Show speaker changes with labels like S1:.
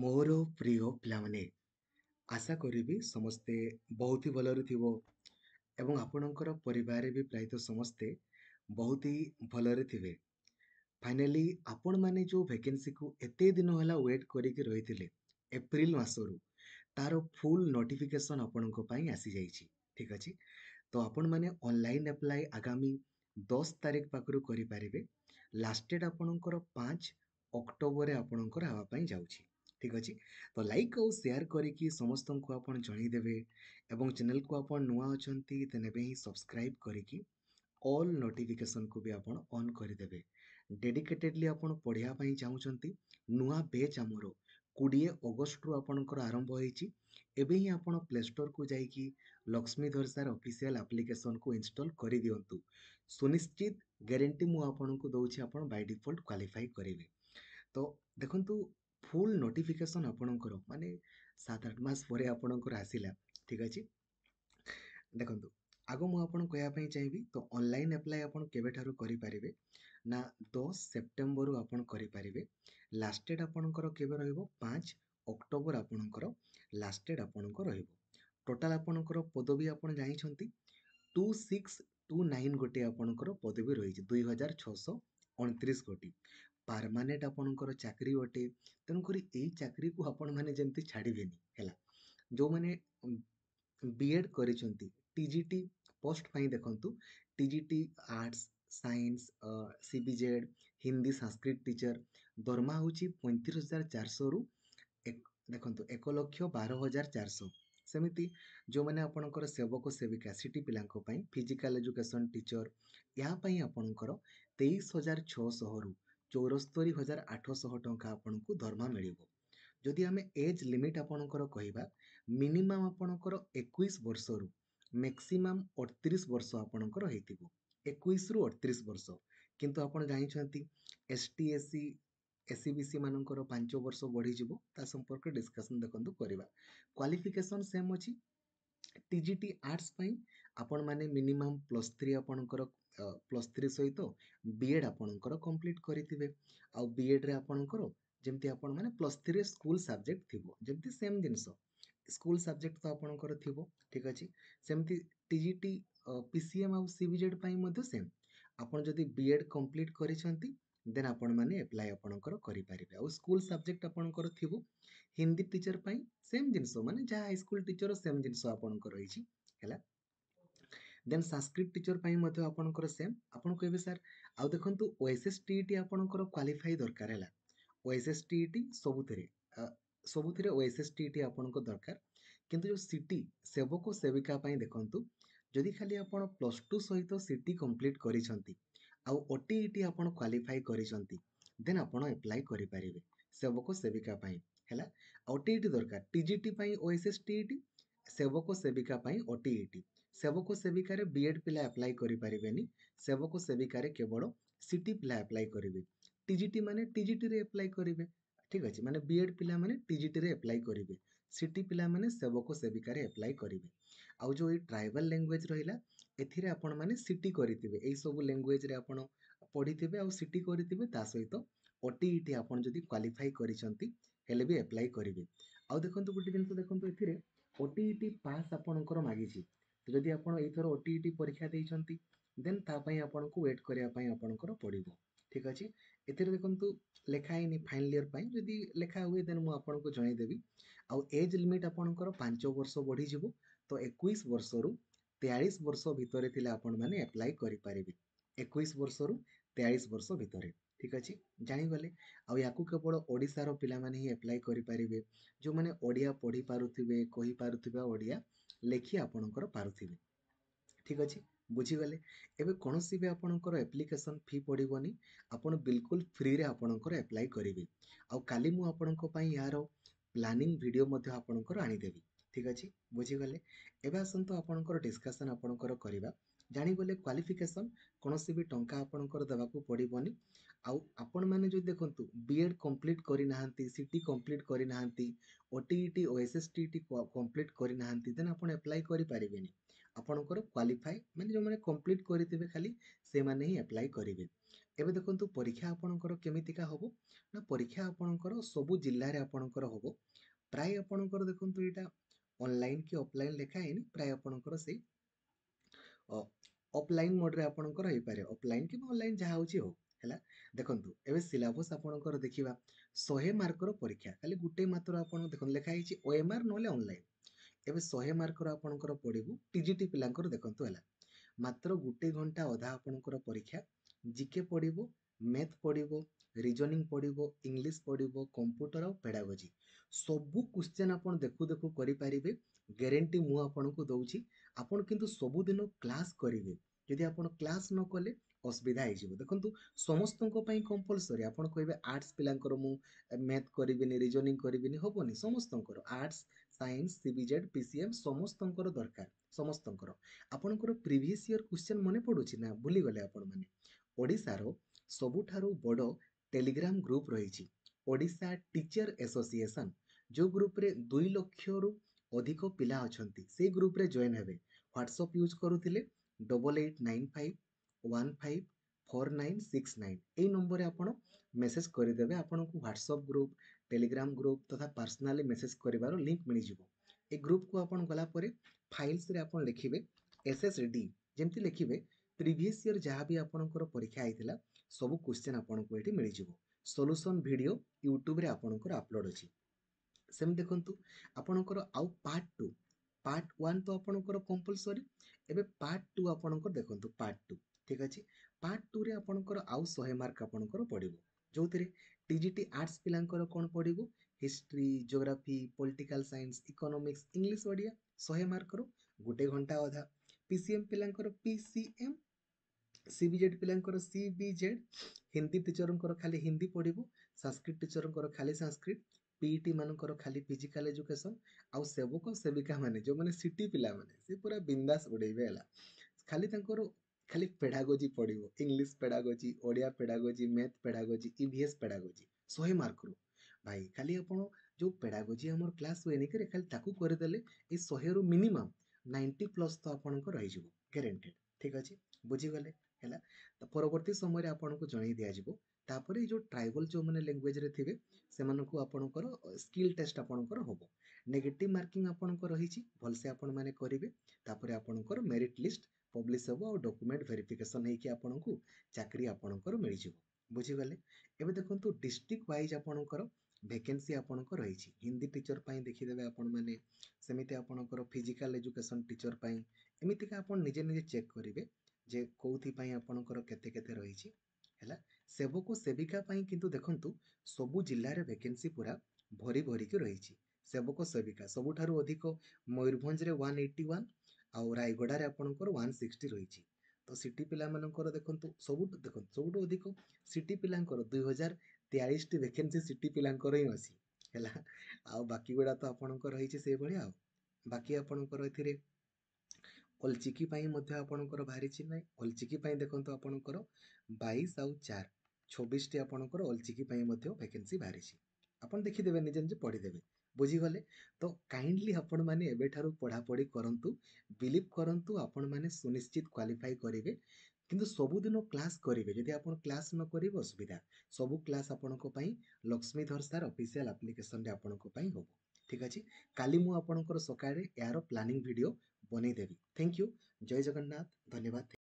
S1: ମୋର ପ୍ରିୟ ପିଲାମାନେ ଆଶା କରିବି ସମସ୍ତେ ବହୁତ ହି ଭଲରେ ଥିବ ଏବଂ ଆପଣଙ୍କର ପରିବାରରେ ବି ପ୍ରାୟତଃ ସମସ୍ତେ ବହୁତ ହି ଭଲରେ ଥିବେ ଫାଇନାଲି ଆପଣମାନେ ଯେଉଁ ଭେକେନ୍ସିକୁ ଏତେ ଦିନ ହେଲା ୱେଟ୍ କରିକି ରହିଥିଲେ ଏପ୍ରିଲ ମାସରୁ ତାର ଫୁଲ୍ ନୋଟିଫିକେସନ୍ ଆପଣଙ୍କ ପାଇଁ ଆସିଯାଇଛି ଠିକ୍ ଅଛି ତ ଆପଣମାନେ ଅନଲାଇନ୍ ଆପ୍ଲାଏ ଆଗାମୀ ଦଶ ତାରିଖ ପାଖରୁ କରିପାରିବେ ଲାଷ୍ଟ ଡେଟ୍ ଆପଣଙ୍କର ପାଞ୍ଚ ଅକ୍ଟୋବରରେ ଆପଣଙ୍କର ହେବା ପାଇଁ ଯାଉଛି ঠিক ଅଛି ତ ଲାଇକ୍ ଆଉ ସେୟାର କରିକି ସମସ୍ତଙ୍କୁ ଆପଣ ଜଣାଇଦେବେ ଏବଂ ଚ୍ୟାନେଲକୁ ଆପଣ ନୂଆ ଅଛନ୍ତି ଦେନ୍ ଏବେ ହିଁ ସବସ୍କ୍ରାଇବ୍ କରିକି ଅଲ୍ ନୋଟିଫିକେସନ୍କୁ ବି ଆପଣ ଅନ୍ କରିଦେବେ ଡେଡିକେଟେଡ଼ଲି ଆପଣ ପଢ଼ିବା ପାଇଁ ଚାହୁଁଛନ୍ତି ନୂଆ ବ୍ୟାଚ୍ ଆମର କୋଡ଼ିଏ ଅଗଷ୍ଟରୁ ଆପଣଙ୍କର ଆରମ୍ଭ ହୋଇଛି ଏବେ ହିଁ ଆପଣ ପ୍ଲେ ଷ୍ଟୋର୍କୁ ଯାଇକି ଲକ୍ଷ୍ମୀଧର ସାର୍ ଅଫିସିଆଲ୍ ଆପ୍ଲିକେସନ୍କୁ ଇନଷ୍ଟଲ୍ କରିଦିଅନ୍ତୁ ସୁନିଶ୍ଚିତ ଗ୍ୟାରେଣ୍ଟି ମୁଁ ଆପଣଙ୍କୁ ଦେଉଛି ଆପଣ ବାଇ ଡିଫଲ୍ଟ କ୍ୱାଲିଫାଇ କରିବେ ତ ଦେଖନ୍ତୁ ফুল ନୋଟିଫିକେସନ୍ ଆପଣଙ୍କର ମାନେ ସାତ ଆଠ ମାସ ପରେ ଆପଣଙ୍କର ଆସିଲା ଠିକ୍ ଅଛି ଦେଖନ୍ତୁ ଆଗ ମୁଁ ଆପଣଙ୍କୁ କହିବା ପାଇଁ ଚାହିଁବି ତ ଅନଲାଇନ୍ ଆପ୍ଲାଏ ଆପଣ କେବେଠାରୁ କରିପାରିବେ ନା ଦଶ ସେପ୍ଟେମ୍ବରରୁ ଆପଣ କରିପାରିବେ ଲାଷ୍ଟ ଡେଟ୍ ଆପଣଙ୍କର କେବେ ରହିବ ପାଞ୍ଚ ଅକ୍ଟୋବର ଆପଣଙ୍କର ଲାଷ୍ଟ ଡେଟ୍ ଆପଣଙ୍କ ରହିବ ଟୋଟାଲ୍ ଆପଣଙ୍କର ପଦବୀ ଆପଣ ଜାଣିଛନ୍ତି ଟୁ ସିକ୍ସ ଟୁ ନାଇନ୍ ଗୋଟିଏ ଆପଣଙ୍କର ପଦବୀ ରହିଛି ଦୁଇ ହଜାର ଛଅଶହ ଅଣତିରିଶ ଗୋଟି ପାର୍ମାନେଣ୍ଟ ଆପଣଙ୍କର ଚାକିରି ଅଟେ ତେଣୁକରି ଏଇ ଚାକିରିକୁ ଆପଣମାନେ ଯେମିତି ଛାଡ଼ିବେନି ହେଲା ଯେଉଁମାନେ ବି ଏଡ଼୍ କରିଛନ୍ତି ଟି ଜି ଟି ପୋଷ୍ଟ ପାଇଁ ଦେଖନ୍ତୁ T G T arts science C B Z Hindi Sanskrit teacher ଦରମା ହେଉଛି ପଇଁତିରିଶ ହଜାର ଚାରିଶହରୁ ଦେଖନ୍ତୁ ଏକ ଲକ୍ଷ ବାର ହଜାର ଚାରିଶହ ସେମିତି ଯେଉଁମାନେ ଆପଣଙ୍କର ସେବକ ସେବିକା ସି ଟି ପିଲାଙ୍କ ପାଇଁ ଫିଜିକାଲ ଏଜୁକେସନ୍ ଟିଚର ଏହା ପାଇଁ ଆପଣଙ୍କର ତେଇଶ ହଜାର ଛଅଶହରୁ ଚଉସ୍ତରୀ ହଜାର ଆଠଶହ ଟଙ୍କା ଆପଣଙ୍କୁ ଦରମା ମିଳିବ ଯଦି ଆମେ ଏଜ୍ ଲିମିଟ୍ ଆପଣଙ୍କର କହିବା ମିନିମମ୍ ଆପଣଙ୍କର ଏକୋଇଶ ବର୍ଷରୁ ମ୍ୟାକ୍ସିମମ୍ ଅଠତିରିଶ ବର୍ଷ ଆପଣଙ୍କର ହେଇଥିବ ଏକୋଇଶରୁ ଅଠତିରିଶ ବର୍ଷ କିନ୍ତୁ ଆପଣ ଜାଣିଛନ୍ତି S T S C S C B C ମାନଙ୍କର ପାଞ୍ଚ ବର୍ଷ ବଢ଼ିଯିବ ତା ସମ୍ପର୍କରେ ଡିସ୍କସନ୍ ଦେଖନ୍ତୁ କରିବା କ୍ୱାଲିଫିକେସନ୍ ସେମ୍ ଅଛି ଟି ଜି ଟି ଆର୍ଟ୍ସ ପାଇଁ ଆପଣମାନେ ମିନିମମ୍ ପ୍ଲସ୍ ଥ୍ରୀ ଆପଣଙ୍କର ପ୍ଲସ୍ ଥ୍ରୀ ସହିତ ବି ଏଡ଼୍ ଆପଣଙ୍କର କମ୍ପ୍ଲିଟ୍ କରିଥିବେ ଆଉ ବି ଏଡ଼୍ରେ ଆପଣଙ୍କର ଯେମିତି ଆପଣମାନେ ପ୍ଲସ୍ ଥ୍ରୀରେ ସ୍କୁଲ୍ ସବଜେକ୍ଟ ଥିବ ଯେମିତି ସେମ୍ ଜିନିଷ ସ୍କୁଲ୍ ସବଜେକ୍ଟ ତ ଆପଣଙ୍କର ଥିବ ଠିକ୍ ଅଛି ସେମିତି T G T P C M ଆଉ ସି ବି ଜେଡ଼୍ ପାଇଁ ମଧ୍ୟ ସେମ୍ ଆପଣ ଯଦି ବି ଏଡ଼୍ କମ୍ପ୍ଲିଟ୍ କରିଛନ୍ତି ଦେନ୍ ଆପଣମାନେ ଆପ୍ଲାଏ ଆପଣଙ୍କର କରିପାରିବେ ଆଉ ସ୍କୁଲ୍ ସବଜେକ୍ଟ ଆପଣଙ୍କର ଥିବ ହିନ୍ଦୀ ଟିଚର୍ ପାଇଁ ସେମ୍ ଜିନିଷ ମାନେ ଯାହା ହାଇସ୍କୁଲ୍ ଟିଚର୍ ସେମ୍ ଜିନିଷ ଆପଣଙ୍କର ରହିଛି ହେଲା ଦେନ୍ ସାଂସ୍କ୍ରିଟ୍ ଟିଚର୍ ପାଇଁ ମଧ୍ୟ ଆପଣଙ୍କର ସେମ୍ ଆପଣ କହିବେ ସାର୍ ଆଉ ଦେଖନ୍ତୁ ଓ ଏସ୍ ଏସ୍ ଟି ଇ ଟି ଆପଣଙ୍କର କ୍ୱାଲିଫାଇ ଦରକାର ହେଲା ଓ ଏସ୍ ଏସ୍ ଟି ଇ ଟି ସବୁଥିରେ ସବୁଥିରେ ଓ ଏସ୍ ଏସ୍ ଟି ଇ ଟି ଆପଣଙ୍କ ଦରକାର କିନ୍ତୁ ଯେଉଁ ସି ଟି ସେବକ ସେବିକା ପାଇଁ ଦେଖନ୍ତୁ ଯଦି ଖାଲି ଆପଣ ପ୍ଲସ୍ ଟୁ ସହିତ ସି ଟି କମ୍ପ୍ଲିଟ୍ କରିଛନ୍ତି ଆଉ ଓ ଟି ଇ ଟି ଆପଣ କ୍ୱାଲିଫାଇ କରିଛନ୍ତି ଦେନ୍ ଆପଣ ଆପ୍ଲାଏ କରିପାରିବେ ସେବକ ସେବିକା ପାଇଁ ହେଲା ଆଉ ଟି ଇ ଟି ଦରକାର ଟି ଜି ଟି ପାଇଁ ଓ ଏସ୍ ଏସ୍ ଟି ଇ ଟି ସେବକ ସେବିକା ପାଇଁ ଓଟିଇଟି ସେବକ ସେବିକାରେ ବିଏଡ଼୍ ପିଲା ଆପ୍ଲାଏ କରିପାରିବେନି ସେବକ ସେବିକାରେ କେବଳ ସିଟି ପିଲା ଆପ୍ଲାଏ କରିବେ ଟି ଟିଜିଟି ମାନେ ଟି ଟିଜିଟିରେ ଆପ୍ଲାଏ କରିବେ ଠିକ୍ ଅଛି ମାନେ ବିଏଡ଼୍ ପିଲାମାନେ ଟି ଟିଜିଟିରେ ଆପ୍ଲାଏ କରିବେ ସିଟି ପିଲାମାନେ ସେବକ ସେବିକାରେ ଆପ୍ଲାଏ କରିବେ ଆଉ ଯେଉଁ ଏଇ ଟ୍ରାଇବାଲ୍ ଲାଙ୍ଗୁଏଜ୍ ରହିଲା ଏଥିରେ ଆପଣମାନେ ସିଟି କରିଥିବେ ଏହିସବୁ ଲାଙ୍ଗୁଏଜ୍ରେ ଆପଣ ପଢ଼ିଥିବେ ଆଉ ସିଟି କରିଥିବେ ତା ସହିତ ଓଟିଇଟି ଆପଣ ଯଦି କ୍ୱାଲିଫାଇ କରିଛନ୍ତି ହେଲେ ବି ଆପ୍ଲାଏ କରିବେ ଆଉ ଦେଖନ୍ତୁ ଗୋଟେ ଜିନିଷ ଦେଖନ୍ତୁ ଏଥିରେ ଓ ଟି ଇ ଟି ପାସ୍ ଆପଣଙ୍କର ମାଗିଛି ଯଦି ଆପଣ ଏଇଥର ଓ ଇ ଟି ପରୀକ୍ଷା ଦେଇଛନ୍ତି ଦେନ୍ ତା ପାଇଁ ଆପଣଙ୍କୁ ୱେଟ୍ କରିବା ପାଇଁ ଆପଣଙ୍କର ପଡ଼ିବ ଠିକ୍ ଅଛି ଏଥିରେ ଦେଖନ୍ତୁ ଲେଖା ହେଇନି ଫାଇନାଲ୍ ଇୟର୍ ପାଇଁ ଯଦି ଲେଖା ହୁଏ ଦେନ୍ ମୁଁ ଆପଣଙ୍କୁ ଜଣାଇଦେବି ଆଉ ଏଜ୍ ଲିମିଟ୍ ଆପଣଙ୍କର ପାଞ୍ଚ ବର୍ଷ ବଢ଼ିଯିବ ତ ଏକୋଇଶ ବର୍ଷରୁ ତେୟାଳିଶ ବର୍ଷ ଭିତରେ ଥିଲେ ଆପଣମାନେ ଆପ୍ଲାଏ କରିପାରିବେ ଏକୋଇଶ ବର୍ଷରୁ ତେୟାଳିଶ ବର୍ଷ ଭିତରେ ଠିକ୍ ଅଛି ଜାଣିଗଲେ ଆଉ ୟାକୁ କେବଳ ଓଡ଼ିଶାର ପିଲାମାନେ ହିଁ ଆପ୍ଲାଏ କରିପାରିବେ ଯେଉଁମାନେ ଓଡ଼ିଆ ପଢ଼ି ପାରୁଥିବେ କହିପାରୁଥିବା ଓଡ଼ିଆ ଲେଖି ଆପଣଙ୍କର ପାରୁଥିବେ ଠିକ୍ ଅଛି ବୁଝିଗଲେ ଏବେ କୌଣସି ବି ଆପଣଙ୍କର ଆପ୍ଲିକେସନ୍ ଫି ପଡ଼ିବନି ଆପଣ ବିଲକୁଲ ଫ୍ରିରେ ଆପଣଙ୍କର ଆପ୍ଲାଏ କରିବେ ଆଉ କାଲି ମୁଁ ଆପଣଙ୍କ ପାଇଁ ଏହାର ପ୍ଲାନିଂ ଭିଡ଼ିଓ ମଧ୍ୟ ଆପଣଙ୍କର ଆଣିଦେବି ଠିକ୍ ଅଛି ବୁଝିଗଲେ ଏବେ ଆସନ୍ତୁ ଆପଣଙ୍କର ଡିସ୍କସନ୍ ଆପଣଙ୍କର କରିବା ଜାଣିଗଲେ କ୍ୱାଲିଫିକେସନ୍ କୌଣସି ବି ଟଙ୍କା ଆପଣଙ୍କର ଦେବାକୁ ପଡ଼ିବନି ଆଉ ଆପଣମାନେ ଯଦି ଦେଖନ୍ତୁ ବି ଏଡ଼୍ କମ୍ପ୍ଲିଟ୍ କରିନାହାନ୍ତି ସି ଟି କମ୍ପ୍ଲିଟ୍ କରିନାହାନ୍ତି O T E T O S S T T complete କରିନାହାନ୍ତି ଦେନ୍ ଆପଣ ଆପ୍ଲାଏ କରିପାରିବେନି ଆପଣଙ୍କର କ୍ୱାଲିଫାଏ ମାନେ ଯେଉଁମାନେ କମ୍ପ୍ଲିଟ୍ କରିଥିବେ ଖାଲି ସେମାନେ ହିଁ ଆପ୍ଲାଏ କରିବେ ଏବେ ଦେଖନ୍ତୁ ପରୀକ୍ଷା ଆପଣଙ୍କର କେମିତିକା ହେବ ନା ପରୀକ୍ଷା ଆପଣଙ୍କର ସବୁ ଜିଲ୍ଲାରେ ଆପଣଙ୍କର ହେବ ପ୍ରାୟ ଆପଣଙ୍କର ଦେଖନ୍ତୁ ଏଇଟା ଅନଲାଇନ୍ କି ଅଫଲାଇନ୍ ଲେଖା ହେଇନି ପ୍ରାୟ ଆପଣଙ୍କର ସେଇ ଅଫଲାଇନ୍ ମୋଡ଼୍ରେ ଆପଣଙ୍କର ହେଇପାରେ ଅଫଲାଇନ୍ କିମ୍ବା ଅନଲାଇନ୍ ଯାହା ହେଉଛି ହଉ ହେଲା ଦେଖନ୍ତୁ ଏବେ ସିଲାବସ୍ ଆପଣଙ୍କର ଦେଖିବା ଶହେ ମାର୍କର ପରୀକ୍ଷା ଖାଲି ଗୋଟେ ମାତ୍ର ଆପଣ ଦେଖନ୍ତୁ ଲେଖା ହେଇଛି ଓ ଏମ୍ ଆର୍ ନହେଲେ ଅନଲାଇନ୍ ଏବେ ଶହେ ମାର୍କର ଆପଣଙ୍କର ପଡ଼ିବୁ ଟି ଜି ଟି ପିଲାଙ୍କର ଦେଖନ୍ତୁ ହେଲା ମାତ୍ର ଗୋଟେ ଘଣ୍ଟା ଅଧା ଆପଣଙ୍କର ପରୀକ୍ଷା ଜିକେ ପଡ଼ିବ ମ୍ୟାଥ୍ ପଡ଼ିବ ରିଜନିଂ ପଡ଼ିବ ଇଂଲିଶ ପଡ଼ିବ କମ୍ପ୍ୟୁଟର ଆଉ ପେଡ଼ାଗୋଜି ସବୁ କ୍ୱେଶ୍ଚିନ୍ ଆପଣ ଦେଖୁ ଦେଖୁ କରିପାରିବେ ଗ୍ୟାରେଣ୍ଟି ମୁଁ ଆପଣଙ୍କୁ ଦେଉଛି ଆପଣ କିନ୍ତୁ ସବୁଦିନ କ୍ଲାସ୍ କରିବେ ଯଦି ଆପଣ କ୍ଲାସ୍ ନ କଲେ ଅସୁବିଧା ହେଇଯିବ ଦେଖନ୍ତୁ ସମସ୍ତଙ୍କ ପାଇଁ କମ୍ପଲସରି ଆପଣ କହିବେ ଆର୍ଟ୍ସ ପିଲାଙ୍କର ମୁଁ ମ୍ୟାଥ୍ କରିବିନି ରିଜନିଂ କରିବିନି ହେବନି ସମସ୍ତଙ୍କର ଆର୍ଟସ୍ ସାଇନ୍ସ ସିବିଜେଡ୍ ପିସିଏମ୍ ସମସ୍ତଙ୍କର ଦରକାର ସମସ୍ତଙ୍କର ଆପଣଙ୍କର ପ୍ରିଭିୟସ୍ ଇୟର୍ କ୍ୱେଶ୍ଚନ୍ ମନେ ପଡ଼ୁଛି ନା ଭୁଲିଗଲେ ଆପଣମାନେ ଓଡ଼ିଶାର ସବୁଠାରୁ ବଡ଼ ଟେଲିଗ୍ରାମ୍ ଗ୍ରୁପ୍ ରହିଛି ଓଡ଼ିଶା ଟିଚର୍ ଆସୋସିଏସନ୍ ଯେଉଁ ଗ୍ରୁପ୍ରେ ଦୁଇ ଲକ୍ଷରୁ ଅଧିକ ପିଲା ଅଛନ୍ତି ସେଇ ଗ୍ରୁପ୍ରେ ଜଏନ୍ ହେବେ ହ୍ୱାଟ୍ସଅପ୍ ୟୁଜ୍ କରୁଥିଲେ double eight nine five one five four nine six nine ଏଇ ନମ୍ବରରେ ଆପଣ ମେସେଜ୍ କରିଦେବେ ଆପଣଙ୍କୁ ହ୍ୱାଟ୍ସଅପ୍ ଗ୍ରୁପ୍ ଟେଲିଗ୍ରାମ୍ ଗ୍ରୁପ୍ ତଥା ପର୍ସନାଲି ମେସେଜ୍ କରିବାର ଲିଙ୍କ୍ ମିଳିଯିବ ଏ ଗ୍ରୁପ୍କୁ ଆପଣ ଗଲା ପରେ ଫାଇଲ୍ସରେ ଆପଣ ଲେଖିବେ ଏସ୍ ଏସ୍ ଡି ଯେମିତି ଲେଖିବେ ପ୍ରିଭିୟସ୍ ଇୟର୍ ଯାହା ବି ଆପଣଙ୍କର ପରୀକ୍ଷା ହେଇଥିଲା ସବୁ କୋଶ୍ଚିନ୍ ଆପଣଙ୍କୁ ଏଠି ମିଳିଯିବ ସଲ୍ୟୁସନ୍ ଭିଡ଼ିଓ ୟୁଟ୍ୟୁବ୍ରେ ଆପଣଙ୍କର ଅପଲୋଡ଼୍ ଅଛି ସେମିତି ଦେଖନ୍ତୁ ଆପଣଙ୍କର ଆଉ ପାର୍ଟ ଟୁ ପାର୍ଟ ୱାନ୍ ତ ଆପଣଙ୍କର କମ୍ପଲସରି ଏବେ ପାର୍ଟ ଟୁ ଆପଣଙ୍କର ଦେଖନ୍ତୁ ପାର୍ଟ ଟୁ ঠিক আছে পার্ট টুরে আপনার আউ শহে মার্ক আপনার পড়ব ଯେଉଁଥିରେ ଟିଜିଟି ଆର୍ଟ୍ସ ପିଲାଙ୍କର କ'ଣ ପଢ଼ିବୁ history geography political science economics English Odia ଶହେ ମାର୍କରୁ ଗୋଟେ ଘଣ୍ଟା ଅଧା ପି ସି ଏମ୍ ପିଲାଙ୍କର P C M C B Z ପିଲାଙ୍କର ସି ବି ଜେଡ଼୍ ହିନ୍ଦୀ ଟିଚରଙ୍କର ଖାଲି ହିନ୍ଦୀ ପଢ଼ିବୁ ସାଂସ୍କ୍ରିଟ୍ ଟିଚରଙ୍କର ଖାଲି ସାଂସ୍କ୍ରିଟ୍ ପିଇଟି ମାନଙ୍କର ଖାଲି ଫିଜିକାଲ୍ ଏଜୁକେସନ୍ ଆଉ ସେବକ ସେବିକାମାନେ ଯେଉଁମାନେ ସିଟି ପିଲାମାନେ ସେ ପୁରା ବିନ୍ଦାସ ଉଡ଼େଇବେ ହେଲା ଖାଲି ତାଙ୍କର ଖାଲି ପେଡ଼ାଗୋଜି ପଡ଼ିବ English pedagogy Odia pedagogy math pedagogy E V S pedagogy ଶହେ ମାର୍କରୁ ଭାଇ ଖାଲି ଆପଣ ଯେଉଁ ପେଡ଼ାଗୋଜି ଆମର କ୍ଲାସ୍ ହୁଏନି କି ଖାଲି ତାକୁ କରିଦେଲେ ଏଇ ଶହେରୁ ମିନିମମ୍ ନାଇଣ୍ଟି ପ୍ଲସ୍ ତ ଆପଣଙ୍କ ରହିଯିବ ଗ୍ୟାରେଣ୍ଟେଡ଼୍ ଠିକ୍ ଅଛି ବୁଝିଗଲେ ହେଲା ତ ପରବର୍ତ୍ତୀ ସମୟରେ ଆପଣଙ୍କୁ ଜଣାଇ ଦିଆଯିବ ତାପରେ ଏଇ ଯେଉଁ ଟ୍ରାଇବାଲ୍ ଯେଉଁମାନେ ଲାଙ୍ଗୁଏଜ୍ରେ ଥିବେ ସେମାନଙ୍କୁ ଆପଣଙ୍କର ସ୍କିଲ୍ ଟେଷ୍ଟ ଆପଣଙ୍କର ହେବ ନେଗେଟିଭ୍ ମାର୍କିଂ ଆପଣଙ୍କର ରହିଛି ଭଲସେ ଆପଣମାନେ କରିବେ ତାପରେ ଆପଣଙ୍କର ମେରିଟ୍ ଲିଷ୍ଟ ପବ୍ଲିଶ ହେବ ଆଉ ଡକୁମେଣ୍ଟ ଭେରିଫିକେସନ୍ ହେଇକି ଆପଣଙ୍କୁ ଚାକିରି ଆପଣଙ୍କର ମିଳିଯିବ ବୁଝିଗଲେ ଏବେ ଦେଖନ୍ତୁ ଡିଷ୍ଟ୍ରିକ୍ଟ ୱାଇଜ୍ ଆପଣଙ୍କର ଭେକେନ୍ସି ଆପଣଙ୍କ ରହିଛି ହିନ୍ଦୀ ଟିଚର୍ ପାଇଁ ଦେଖିଦେବେ ଆପଣମାନେ ସେମିତି ଆପଣଙ୍କର ଫିଜିକାଲ୍ ଏଜୁକେସନ୍ ଟିଚର୍ ପାଇଁ ଏମିତିକା ଆପଣ ନିଜେ ନିଜେ ଚେକ୍ କରିବେ ଯେ କେଉଁଥିପାଇଁ ଆପଣଙ୍କର କେତେ କେତେ ରହିଛି ହେଲା ସେବକୁ ସେବିକା ପାଇଁ କିନ୍ତୁ ଦେଖନ୍ତୁ ସବୁ ଜିଲ୍ଲାରେ ଭେକେନ୍ସି ପୁରା ଭରି ଭରିକି ରହିଛି ସେବକ ସେବିକା ସବୁଠାରୁ ଅଧିକ ମୟୂରଭଞ୍ଜରେ ୱାନ୍ ଏଇଟି ୱାନ୍ ଆଉ ରାୟଗଡ଼ାରେ ଆପଣଙ୍କର ୱାନ୍ ସିକ୍ସଟି ରହିଛି ତ ସିଟି ପିଲାମାନଙ୍କର ଦେଖନ୍ତୁ ସବୁଠୁ ଦେଖନ୍ତୁ ସବୁଠୁ ଅଧିକ ସିଟି ପିଲାଙ୍କର ଦୁଇ ହଜାର ତେୟାଳିଶଟି ଭେକେନ୍ସି ସିଟି ପିଲାଙ୍କର ହିଁ ଅଛି ହେଲା ଆଉ ବାକି ଗୁଡ଼ା ତ ଆପଣଙ୍କର ରହିଛି ସେଇଭଳିଆ ଆଉ ବାକି ଆପଣଙ୍କର ଏଥିରେ ଅଲଚିକି ପାଇଁ ମଧ୍ୟ ଆପଣଙ୍କର ବାହାରିଛି ନାହିଁ ଅଲଚିକି ପାଇଁ ଦେଖନ୍ତୁ ଆପଣଙ୍କର ବାଇଶ ଆଉ ଚାରି ଛବିଶଟି ଆପଣଙ୍କର ଅଲଚିକି ପାଇଁ ମଧ୍ୟ ଭେକେନ୍ସି ବାହାରିଛି ଆପଣ ଦେଖିଦେବେ ନିଜେ ନିଜେ ପଢ଼ିଦେବେ ବୁଝିଗଲେ ତ କାଇଣ୍ଡଲି ଆପଣମାନେ ଏବେଠାରୁ ପଢ଼ାପଢ଼ି କରନ୍ତୁ ବିଲିଭ୍ କରନ୍ତୁ ଆପଣମାନେ ସୁନିଶ୍ଚିତ କ୍ୱାଲିଫାଇ କରିବେ କିନ୍ତୁ ସବୁଦିନ କ୍ଲାସ୍ କରିବେ ଯଦି ଆପଣ କ୍ଲାସ୍ ନ କରିବେ ଅସୁବିଧା ସବୁ କ୍ଲାସ୍ ଆପଣଙ୍କ ପାଇଁ ଲକ୍ଷ୍ମୀଧର ସାର୍ ଅଫିସିଆଲ୍ ଆପ୍ଲିକେସନ୍ରେ ଆପଣଙ୍କ ପାଇଁ ହେବ ଠିକ୍ ଅଛି କାଲି ମୁଁ ଆପଣଙ୍କର ସକାଳେ ଏହାର ପ୍ଲାନିଂ ଭିଡ଼ିଓ ବନେଇଦେବି ଥ୍ୟାଙ୍କ ୟୁ ଜୟ ଜଗନ୍ନାଥ ଧନ୍ୟବାଦ